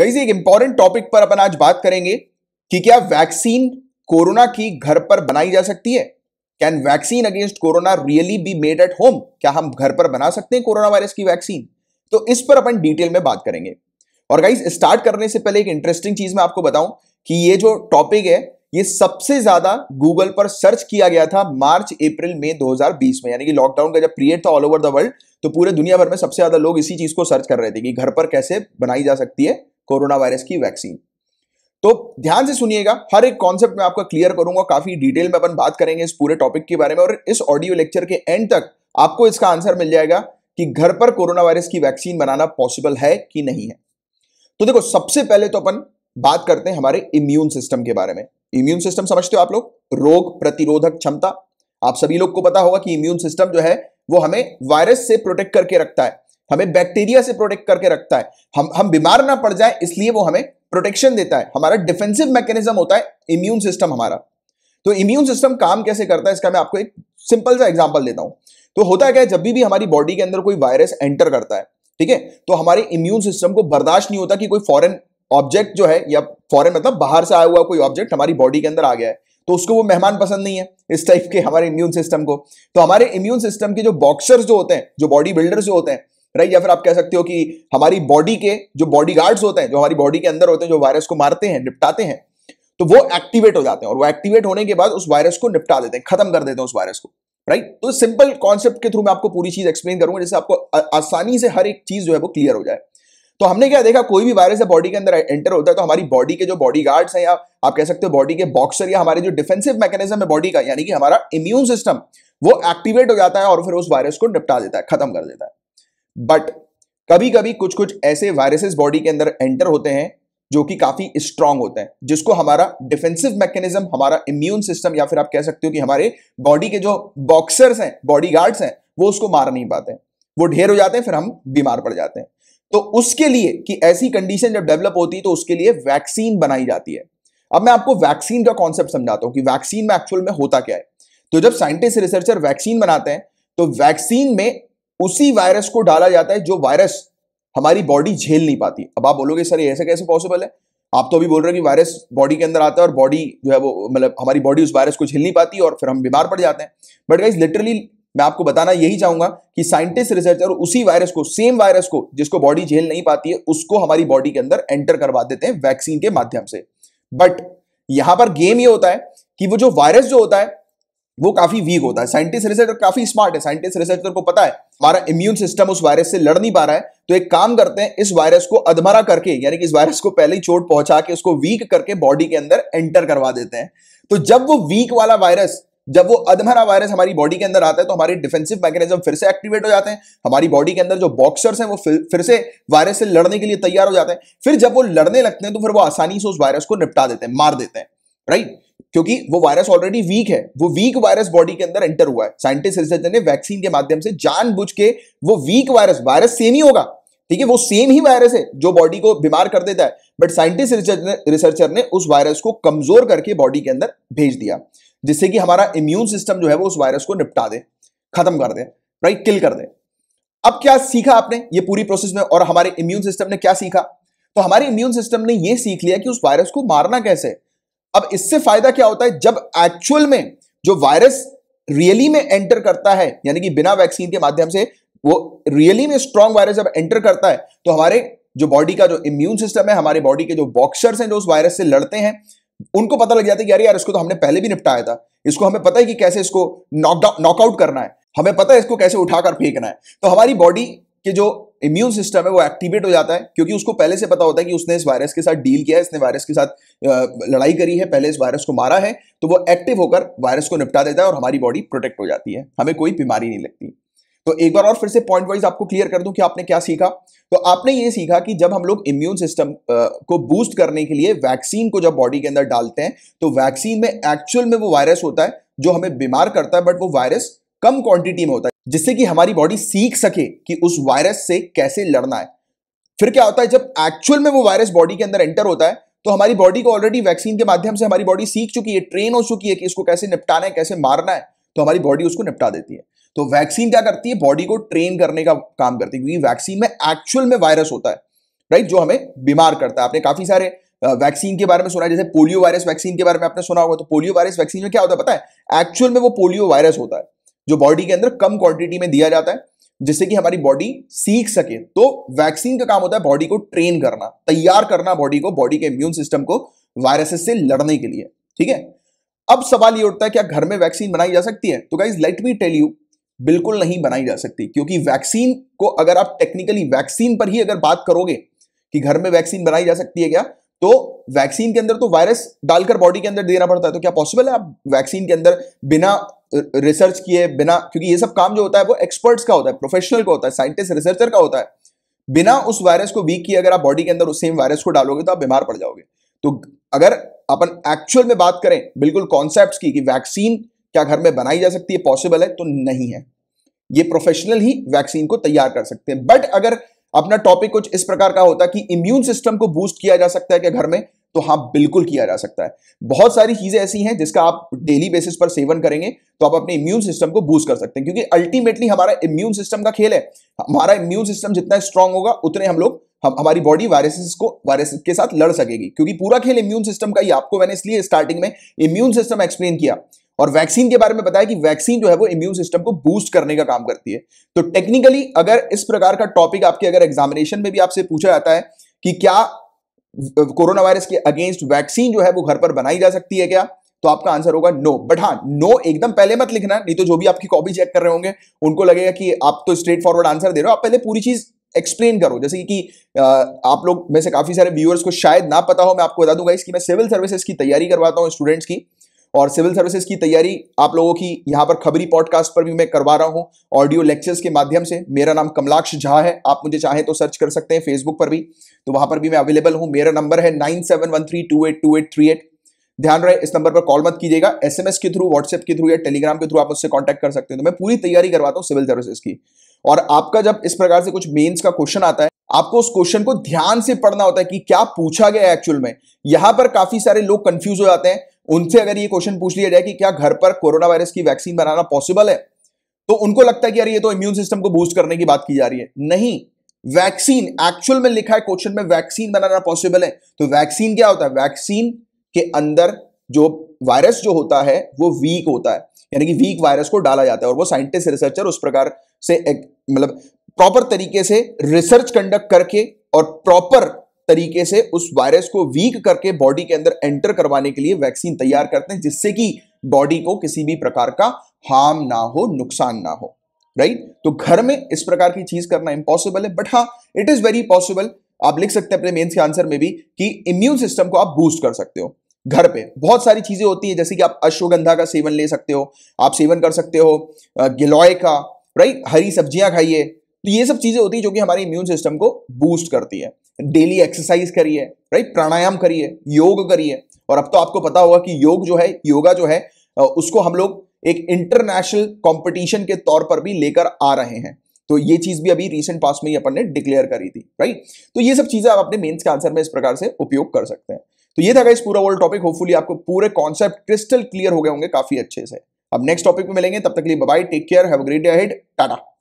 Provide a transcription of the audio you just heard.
गई एक important topic पर अपन आज बात करेंगे कि क्या वैक्सीन कोरोना की घर पर बनाई जा सकती है can vaccine against corona really be made at home क्या हम घर पर बना सकते हैं कोरोना वायरस की वैक्सीन तो इस पर अपन डिटेल में बात करेंगे और गाइज स्टार्ट करने से पहले एक इंटरेस्टिंग चीज मैं आपको बताऊं कि ये जो टॉपिक है ये सबसे ज्यादा गूगल पर सर्च किया गया था मार्च अप्रैल में 2020 में यानी कि लॉकडाउन का जब पीरियड था ऑल ओवर द वर्ल्ड तो पूरे दुनिया भर में सबसे ज्यादा लोग इसी चीज को सर्च कर रहे थे कि घर पर कैसे बनाई जा सकती है कोरोना वायरस की वैक्सीन तो ध्यान से सुनिएगा हर एक कॉन्सेप्ट में आपका क्लियर करूंगा काफी डिटेल में अपन बात करेंगे इस पूरे टॉपिक के बारे में और इस ऑडियो लेक्चर के एंड तक आपको इसका आंसर मिल जाएगा कि घर पर कोरोना वायरस की वैक्सीन बनाना पॉसिबल है कि नहीं है तो देखो सबसे पहले तो अपन बात करते हैं हमारे इम्यून सिस्टम के बारे में इम्यून सिस्टम समझते हो आप लोग रोग प्रतिरोधक क्षमता आप सभी लोग को पता होगा कि इम्यून सिस्टम जो है वो हमें वायरस से प्रोटेक्ट करके रखता है हमें बैक्टीरिया से प्रोटेक्ट करके रखता है हम हम बीमार ना पड़ जाए इसलिए वो हमें प्रोटेक्शन देता है हमारा डिफेंसिव मैकेनिज्म होता है इम्यून सिस्टम हमारा तो इम्यून सिस्टम काम कैसे करता है इसका मैं आपको एक सिंपल सा एग्जाम्पल देता हूं तो होता क्या है जब भी, भी हमारी बॉडी के अंदर कोई वायरस एंटर करता है ठीक है तो हमारे इम्यून सिस्टम को बर्दाश्त नहीं होता कि कोई फॉरन ऑब्जेक्ट जो है या फॉरन मतलब बाहर से आया हुआ कोई ऑब्जेक्ट हमारी बॉडी के अंदर आ गया है तो उसको वो मेहमान पसंद नहीं है इस टाइप के हमारे इम्यून सिस्टम को तो हमारे इम्यून सिस्टम के जो बॉक्सर्स जो होते हैं जो बॉडी बिल्डर्स जो होते हैं राइट या फिर आप कह सकते हो कि हमारी बॉडी के जो बॉडी गार्ड्स होते हैं जो हमारी बॉडी के अंदर होते हैं जो वायरस को मारते हैं निपटाते हैं तो वो एक्टिवेट हो जाते हैं और वो एक्टिवेट होने के बाद उस वायरस को निपटा देते हैं खत्म कर देते हैं उस वायरस को राइट तो सिंपल कॉन्सेप्ट के थ्रू मैं आपको पूरी चीज एक्सप्लेन करूंगा जिससे आपको आसानी से हर एक चीज जो है वो क्लियर हो जाए तो हमने क्या देखा कोई भी वायरस बॉडी के अंदर एंटर होता है तो हमारी बॉडी के जो बॉडी गार्ड्स हैं या आप कह सकते हो बॉडी के बॉक्सर या हमारे जो डिफेंसिव मैकेनिज्म है बॉडी का यानी कि हमारा इम्यून सिस्टम वो एक्टिवेट हो जाता है और फिर उस वायरस को निपटा देता है खत्म कर देता है बट कभी कभी कुछ कुछ ऐसे वायरसेस बॉडी के अंदर एंटर होते हैं जो कि काफी स्ट्रांग होते हैं जिसको हमारा डिफेंसिव मैकेनिज्म हमारा इम्यून सिस्टम या फिर आप कह सकते हो कि हमारे बॉडी के जो बॉक्सर्स हैं बॉडी गार्ड्स हैं वो उसको मार नहीं पाते वो ढेर हो जाते हैं फिर हम बीमार पड़ जाते हैं तो उसके लिए कि ऐसी कंडीशन जब डेवलप होती है तो उसके लिए वैक्सीन बनाई जाती है अब मैं आपको वैक्सीन का कॉन्सेप्ट समझाता हूँ कि वैक्सीन में एक्चुअल में होता क्या है तो जब साइंटिस्ट रिसर्चर वैक्सीन बनाते हैं तो वैक्सीन में उसी वायरस को डाला जाता है जो वायरस हमारी बॉडी झेल नहीं पाती अब आप बोलोगे सर ऐसे कैसे पॉसिबल है आप तो अभी बोल रहे हो कि वायरस बॉडी के अंदर आता है और बॉडी जो है वो मतलब हमारी बॉडी उस वायरस को झेल नहीं पाती और फिर हम बीमार पड़ जाते हैं बट गाइज लिटरली मैं आपको बताना यही चाहूंगा कि साइंटिस्ट रिसर्चर उसी वायरस को सेम वायरस को जिसको बॉडी झेल नहीं पाती है उसको हमारी बॉडी के अंदर एंटर करवा देते हैं वैक्सीन के माध्यम से बट यहां पर गेम ये होता है कि वो जो वायरस जो होता है वो काफी वीक होता है साइंटिस्ट रिसर्चर काफी स्मार्ट है साइंटिस्ट रिसर्चर को पता है हमारा इम्यून सिस्टम उस वायरस से लड़ नहीं पा रहा है तो एक काम करते हैं इस वायरस को अधमरा करके यानी कि इस वायरस को पहले ही चोट पहुंचा के उसको वीक करके बॉडी के अंदर एंटर करवा देते हैं तो जब वो वीक वाला वायरस जब वो अधमरा वायरस हमारी बॉडी के अंदर आता है तो हमारे डिफेंसिव मैकेनिज्म फिर से एक्टिवेट हो जाते हैं हमारी बॉडी के अंदर जो बॉक्सर्स हैं वो फिर से वायरस से लड़ने के लिए तैयार हो जाते हैं फिर जब वो लड़ने लगते हैं तो फिर वो आसानी से उस वायरस को निपटा देते हैं मार देते हैं राइट क्योंकि वो वायरस ऑलरेडी वीक है वो वीक वायरस बॉडी के अंदर एंटर हुआ है साइंटिस्ट रिसर्चर ने वैक्सीन के माध्यम से जान के वो वीक वायरस वायरस सेम ही होगा ठीक है वो सेम ही वायरस है जो बॉडी को बीमार कर देता है बट साइंटिस्ट रिसर्चर ने उस वायरस को कमजोर करके बॉडी के अंदर भेज दिया जिससे कि हमारा इम्यून सिस्टम जो है वो उस वायरस को निपटा दे खत्म कर दे राइट किल कर दे अब क्या सीखा आपने ये पूरी प्रोसेस में और हमारे इम्यून सिस्टम ने क्या सीखा तो हमारे इम्यून सिस्टम ने यह सीख लिया कि उस वायरस को मारना कैसे है अब इससे फायदा क्या होता है जब एक्चुअल में जो वायरस रियली में एंटर करता है यानी कि बिना वैक्सीन के माध्यम से वो रियली में स्ट्रॉन्ग वायरस जब एंटर करता है तो हमारे जो बॉडी का जो इम्यून सिस्टम है हमारे बॉडी के जो बॉक्सर्स हैं जो उस वायरस से लड़ते हैं उनको पता लग जाता है कि यार यार इसको तो हमने पहले भी निपटाया था इसको हमें पता है कि कैसे इसको नॉकआउट करना है हमें पता है इसको कैसे उठाकर फेंकना है तो हमारी बॉडी के जो इम्यून सिस्टम है वो एक्टिवेट हो जाता है क्योंकि उसको पहले से पता होता है कि उसने इस वायरस के साथ डील किया है इसने वायरस के साथ लड़ाई करी है पहले इस वायरस को मारा है तो वो एक्टिव होकर वायरस को निपटा देता है और हमारी बॉडी प्रोटेक्ट हो जाती है हमें कोई बीमारी नहीं लगती तो एक बार और फिर से पॉइंट वाइज आपको क्लियर कर दूं कि आपने क्या सीखा तो आपने ये सीखा कि जब हम लोग इम्यून सिस्टम को बूस्ट करने के लिए वैक्सीन को जब बॉडी के अंदर डालते हैं तो वैक्सीन में एक्चुअल में वो वायरस होता है जो हमें बीमार करता है बट वो वायरस कम क्वांटिटी में होता है जिससे कि हमारी बॉडी सीख सके कि उस वायरस से कैसे लड़ना है फिर क्या होता है जब एक्चुअल में वो वायरस बॉडी के अंदर एंटर होता है तो हमारी बॉडी को ऑलरेडी वैक्सीन के माध्यम से हमारी बॉडी सीख चुकी है ट्रेन हो चुकी है कि इसको कैसे निपटाना है कैसे मारना है तो हमारी बॉडी उसको निपटा देती है तो वैक्सीन क्या करती है बॉडी को ट्रेन करने का काम करती है क्योंकि वैक्सीन में एक्चुअल में वायरस होता है राइट जो हमें बीमार करता है आपने काफी सारे वैक्सीन के बारे में सुना है जैसे पोलियो वायरस वैक्सीन के बारे में आपने सुना होगा तो पोलियो वायरस वैक्सीन में क्या होता है पता है एक्चुअल में वो पोलियो वायरस होता है जो बॉडी के अंदर कम क्वांटिटी में दिया जाता है जिससे कि हमारी बॉडी सीख सके तो वैक्सीन का काम होता है बॉडी को ट्रेन करना तैयार करना बॉडी को बॉडी के इम्यून सिस्टम को वायरसेस से लड़ने के लिए ठीक है अब सवाल ये उठता है क्या घर में वैक्सीन बनाई जा सकती है तो guys let me tell you बिल्कुल नहीं बनाई जा सकती क्योंकि वैक्सीन को अगर आप टेक्निकली वैक्सीन पर ही अगर बात करोगे कि घर में वैक्सीन बनाई जा सकती है क्या तो वैक्सीन के अंदर तो वायरस डालकर बॉडी के अंदर देना पड़ता है तो क्या पॉसिबल है आप वैक्सीन के अंदर बिना रिसर्च किए बिना क्योंकि ये सब काम जो होता है वो एक्सपर्ट्स का होता है प्रोफेशनल का होता है साइंटिस्ट रिसर्चर का होता है बिना उस वायरस को वीक किए अगर आप बॉडी के अंदर उस सेम वायरस को डालोगे तो आप बीमार पड़ जाओगे तो अगर अपन एक्चुअल में बात करें बिल्कुल कॉन्सेप्ट की कि वैक्सीन क्या घर में बनाई जा सकती है पॉसिबल है तो नहीं है ये प्रोफेशनल ही वैक्सीन को तैयार कर सकते हैं बट अगर अपना टॉपिक कुछ इस प्रकार का होता कि इम्यून सिस्टम को बूस्ट किया जा सकता है क्या घर में तो हाँ बिल्कुल किया जा सकता है बहुत सारी चीज़ें ऐसी हैं जिसका आप डेली बेसिस पर सेवन करेंगे तो आप अपने इम्यून सिस्टम को बूस्ट कर सकते हैं क्योंकि अल्टीमेटली हमारा इम्यून सिस्टम का खेल है हमारा इम्यून सिस्टम जितना स्ट्रांग होगा उतने हम लोग हम हमारी बॉडी वायरसेस को वायरस के साथ लड़ सकेगी क्योंकि पूरा खेल इम्यून सिस्टम का ही आपको मैंने इसलिए स्टार्टिंग में इम्यून सिस्टम एक्सप्लेन किया और वैक्सीन के बारे में बताया कि वैक्सीन जो है वो इम्यून सिस्टम को बूस्ट करने का काम करती है तो टेक्निकली अगर इस प्रकार का टॉपिक आपके अगर एग्जामिनेशन में भी आपसे पूछा जाता है कि क्या कोरोना वायरस के अगेंस्ट वैक्सीन जो है वो घर पर बनाई जा सकती है क्या तो आपका आंसर होगा नो बट हाँ नो एकदम पहले मत लिखना नहीं तो जो भी आपकी कॉपी चेक कर रहे होंगे उनको लगेगा कि आप तो स्ट्रेट फॉरवर्ड आंसर दे रहे हो आप पहले पूरी चीज एक्सप्लेन करो जैसे कि आप लोग में से काफी सारे व्यूअर्स को शायद ना पता हो मैं आपको बता दूंगा इसकी मैं सिविल सर्विसेज की तैयारी करवाता हूँ स्टूडेंट्स की और सिविल सर्विसेज की तैयारी आप लोगों की यहाँ पर खबरी पॉडकास्ट पर भी मैं करवा रहा हूँ ऑडियो लेक्चर्स के माध्यम से मेरा नाम कमलाक्ष झा है आप मुझे चाहें तो सर्च कर सकते हैं फेसबुक पर भी तो वहाँ पर भी मैं अवेलेबल हूँ मेरा नंबर है nine seven one three two eight two eight three eight ध्यान रहे इस नंबर पर कॉल मत कीजिएगा एसएमएस के थ्रू व्हाट्सएप के थ्रू या टेलीग्राम के थ्रू आप मुझसे कॉन्टैक्ट कर सकते हैं तो मैं पूरी तैयारी करवाता हूँ सिविल सर्विसेज की और आपका जब इस प्रकार से कुछ मेंस का क्वेश्चन आता है आपको उस क्वेश्चन को ध्यान से पढ़ना होता है कि क्या पूछा गया एक्चुअल में यहां पर काफी सारे लोग कंफ्यूज हो जाते हैं उनसे अगर ये क्वेश्चन पूछ लिया जाए कि क्या घर पर कोरोना वायरस की वैक्सीन बनाना पॉसिबल है तो उनको लगता है कि यार ये तो इम्यून सिस्टम को बूस्ट करने की बात की जा रही है नहीं वैक्सीन एक्चुअल में लिखा है क्वेश्चन में वैक्सीन बनाना पॉसिबल है तो वैक्सीन क्या होता है वैक्सीन के अंदर जो वायरस जो होता है वो वीक होता है यानी कि वीक वायरस को डाला जाता है और वो साइंटिस्ट रिसर्चर उस प्रकार से मतलब प्रॉपर तरीके से रिसर्च कंडक्ट करके और प्रॉपर तरीके से उस वायरस को वीक करके बॉडी के अंदर एंटर करवाने के लिए वैक्सीन तैयार करते हैं जिससे कि बॉडी को किसी भी प्रकार का हार्म ना हो नुकसान ना हो राइट तो घर में इस प्रकार की चीज करना इंपॉसिबल है बट हाँ इट इज वेरी पॉसिबल आप लिख सकते हैं अपने मेंस के आंसर में भी कि इम्यून सिस्टम को आप बूस्ट कर सकते हो घर पे बहुत सारी चीजें होती हैं जैसे कि आप अश्वगंधा का सेवन ले सकते हो आप सेवन कर सकते हो गिलोय का राइट हरी सब्जियां खाइए तो ये सब चीजें होती है जो कि हमारे इम्यून सिस्टम को बूस्ट करती है डेली एक्सरसाइज करिए राइट प्राणायाम करिए योग करिए और अब तो आपको पता होगा कि योग जो है योगा जो है उसको हम लोग एक इंटरनेशनल कंपटीशन के तौर पर भी लेकर आ रहे हैं तो ये चीज भी अभी रिसेंट पास में ही अपन ने डिक्लेयर करी थी राइट तो ये सब चीजें आप अपने मेंस के आंसर में इस प्रकार से उपयोग कर सकते हैं तो ये था इस पूरा वर्ल्ड टॉपिक होपफुली आपको पूरे कॉन्सेप्ट क्रिस्टल क्लियर हो गए होंगे काफी अच्छे से अब नेक्स्ट टॉपिक में मिलेंगे तब तक लिए bye take care have great head Tata